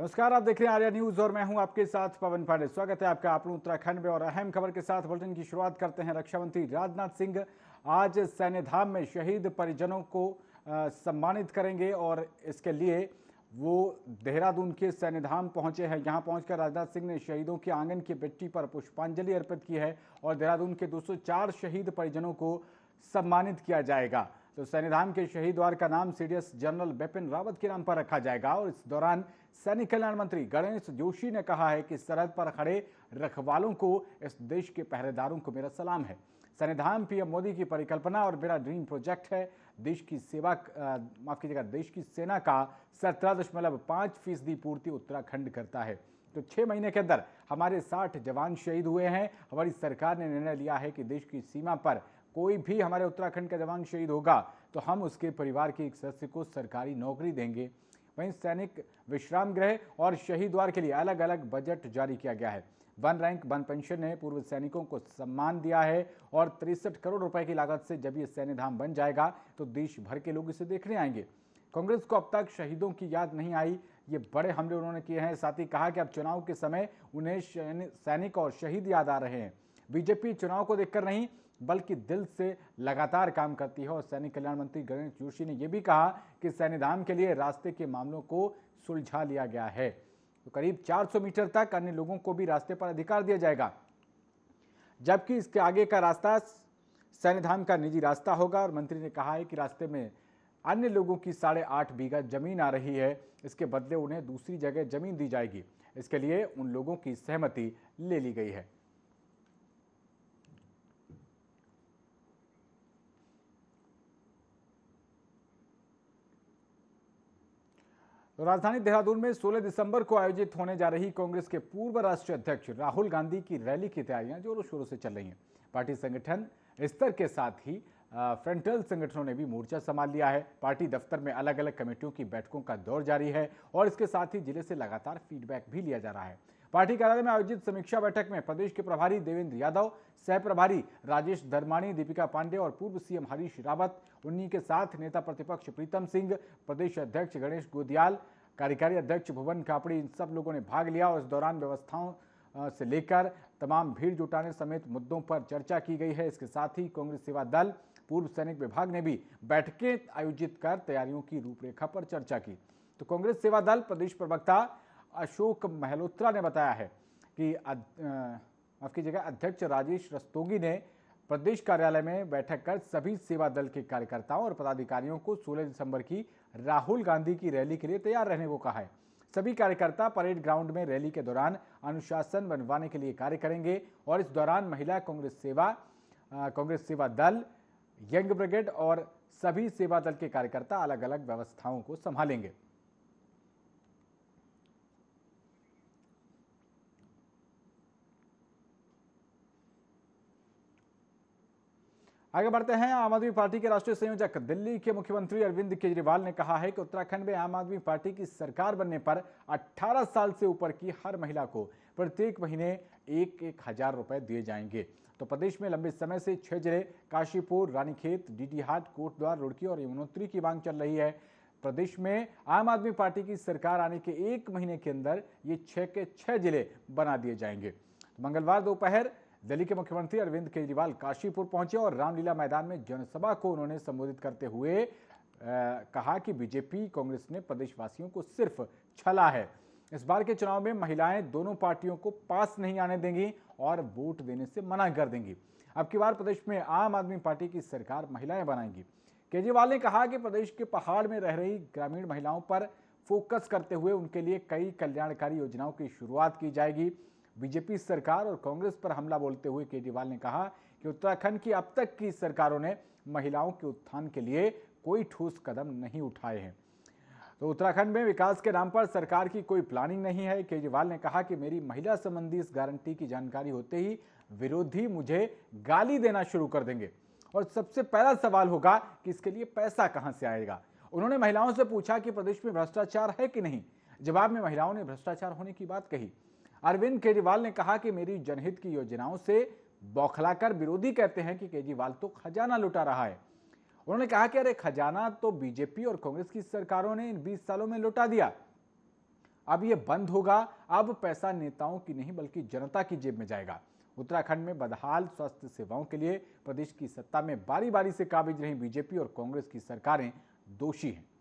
नमस्कार आप देख रहे हैं आर्या न्यूज और मैं हूं आपके साथ पवन पांडे स्वागत है आपका आप उत्तराखंड में और अहम खबर के साथ बुलेटिन की शुरुआत करते हैं रक्षा मंत्री राजनाथ सिंह आज सैन्य धाम में शहीद परिजनों को आ, सम्मानित करेंगे और इसके लिए वो देहरादून के सैन्य धाम पहुंचे हैं यहां पहुंचकर राजनाथ सिंह ने शहीदों के आंगन की बिट्टी पर पुष्पांजलि अर्पित की है और देहरादून के दो शहीद परिजनों को सम्मानित किया जाएगा तो सैनिधाम के शहीद द्वार का नाम सीडीएस जनरल बिपिन रावत के नाम पर रखा जाएगा और इस दौरान सैनिक कल्याण मंत्री गणेश जोशी ने कहा है कि सरहद पर खड़े रखवालों को इस देश के पहरेदारों को मेरा सलाम है सैनिधाम पीएम मोदी की परिकल्पना और मेरा ड्रीम प्रोजेक्ट है देश की सेवा माफ कीजिएगा देश की सेना का सत्रह दशमलव पाँच फीसदी पूर्ति उत्तराखंड करता है तो छह महीने के अंदर हमारे साठ जवान शहीद हुए हैं हमारी सरकार ने निर्णय लिया है कि देश की सीमा पर कोई भी हमारे उत्तराखंड का जवान शहीद होगा तो हम उसके परिवार के एक सदस्य को सरकारी नौकरी देंगे वहीं सैनिक विश्राम गृह और शहीद द्वार के लिए अलग अलग बजट जारी किया गया है वन रैंक वन पेंशन ने पूर्व सैनिकों को सम्मान दिया है और तिरसठ करोड़ रुपए की लागत से जब ये सैन्य धाम बन जाएगा तो देश भर के लोग इसे देखने आएंगे कांग्रेस को अब तक शहीदों की याद नहीं आई ये बड़े हमले उन्होंने किए हैं साथ ही कहा कि अब चुनाव के समय उन्हें सैनिक और शहीद याद आ रहे हैं बीजेपी चुनाव को देखकर नहीं बल्कि दिल से लगातार काम करती है और सैनिक कल्याण मंत्री गणेश जोशी ने यह भी कहा कि सैन्यधाम के लिए रास्ते के मामलों को सुलझा लिया गया है तो करीब 400 मीटर तक अन्य लोगों को भी रास्ते पर अधिकार दिया जाएगा जबकि इसके आगे का रास्ता सैन्यधाम का निजी रास्ता होगा और मंत्री ने कहा है कि रास्ते में अन्य लोगों की साढ़े आठ बीघा जमीन आ रही है इसके बदले उन्हें दूसरी जगह जमीन दी जाएगी इसके लिए उन लोगों की सहमति ले ली गई है राजधानी देहरादून में 16 दिसंबर को आयोजित होने जा रही कांग्रेस के पूर्व राष्ट्रीय अध्यक्ष राहुल गांधी की रैली की तैयारियां जोरों शोरों से चल रही हैं पार्टी संगठन स्तर के साथ ही फ्रंटल संगठनों ने भी मोर्चा संभाल लिया है पार्टी दफ्तर में अलग अलग कमेटियों की बैठकों का दौर जारी है और इसके साथ ही जिले से लगातार फीडबैक भी लिया जा रहा है पार्टी कार्यालय में आयोजित समीक्षा बैठक में प्रदेश के प्रभारी देवेंद्र यादव सह प्रभारी राजेश धर्माणी दीपिका पांडे और पूर्व सीएम हरीश रावत उन्हीं के साथ नेता प्रतिपक्ष प्रीतम सिंह प्रदेश अध्यक्ष गणेश गोदियाल कार्यकारी अध्यक्ष भुवन खापड़ी इन सब लोगों ने भाग लिया और इस दौरान व्यवस्थाओं से लेकर तमाम भीड़ जुटाने समेत मुद्दों पर चर्चा की गई है इसके साथ ही कांग्रेस सेवा दल पूर्व सैनिक विभाग ने भी बैठकें आयोजित कर तैयारियों की रूपरेखा पर चर्चा की तो कांग्रेस सेवा दल प्रदेश प्रवक्ता अशोक महलोत्रा ने बताया है कि माफ कीजिएगा अध्यक्ष राजेश रस्तोगी ने प्रदेश कार्यालय में बैठक कर सभी सेवा दल के कार्यकर्ताओं और पदाधिकारियों को 16 दिसंबर की राहुल गांधी की रैली के लिए तैयार रहने को कहा है सभी कार्यकर्ता परेड ग्राउंड में रैली के दौरान अनुशासन बनवाने के लिए कार्य करेंगे और इस दौरान महिला कांग्रेस सेवा कांग्रेस सेवा दल यंग ब्रिगेड और सभी सेवा दल के कार्यकर्ता अलग अलग व्यवस्थाओं को संभालेंगे आगे बढ़ते हैं आम आदमी पार्टी के राष्ट्रीय संयोजक दिल्ली के मुख्यमंत्री अरविंद केजरीवाल ने कहा है कि उत्तराखंड में आम आदमी पार्टी की सरकार बनने पर 18 साल से ऊपर की हर महिला को प्रत्येक महीने एक एक हजार रुपए दिए जाएंगे तो प्रदेश में लंबे समय से छह जिले काशीपुर रानीखेत डीडीहाट कोटद्वार रुड़की और यमुनोत्री की मांग चल रही है प्रदेश में आम आदमी पार्टी की सरकार आने के एक महीने के अंदर ये छह के छह जिले बना दिए जाएंगे मंगलवार दोपहर दिल्ली के मुख्यमंत्री अरविंद केजरीवाल काशीपुर पहुंचे और रामलीला मैदान में जनसभा को उन्होंने संबोधित करते हुए आ, कहा कि बीजेपी कांग्रेस ने प्रदेशवासियों को सिर्फ छला है इस बार के चुनाव में महिलाएं दोनों पार्टियों को पास नहीं आने देंगी और वोट देने से मना कर देंगी अब की बार प्रदेश में आम आदमी पार्टी की सरकार महिलाएं बनाएंगी केजरीवाल ने कहा कि प्रदेश के पहाड़ में रह रही ग्रामीण महिलाओं पर फोकस करते हुए उनके लिए कई कल्याणकारी योजनाओं की शुरुआत की जाएगी बीजेपी सरकार और कांग्रेस पर हमला बोलते हुए केजरीवाल ने कहा कि उत्तराखंड की अब तक की सरकारों ने महिलाओं के उत्थान के लिए कोई ठोस कदम नहीं उठाए हैं तो उत्तराखंड में विकास के नाम पर सरकार की कोई प्लानिंग नहीं है केजरीवाल ने कहा कि मेरी महिला संबंधी इस गारंटी की जानकारी होते ही विरोधी मुझे गाली देना शुरू कर देंगे और सबसे पहला सवाल होगा कि इसके लिए पैसा कहां से आएगा उन्होंने महिलाओं से पूछा कि प्रदेश में भ्रष्टाचार है कि नहीं जवाब में महिलाओं ने भ्रष्टाचार होने की बात कही अरविंद केजरीवाल ने कहा कि मेरी जनहित की योजनाओं से बौखलाकर विरोधी कहते हैं कि केजरीवाल तो खजाना लुटा रहा है उन्होंने कहा कि अरे खजाना तो बीजेपी और कांग्रेस की सरकारों ने इन 20 सालों में लुटा दिया अब ये बंद होगा अब पैसा नेताओं की नहीं बल्कि जनता की जेब में जाएगा उत्तराखंड में बदहाल स्वास्थ्य सेवाओं के लिए प्रदेश की सत्ता में बारी बारी से काबिज रही बीजेपी और कांग्रेस की सरकारें दोषी हैं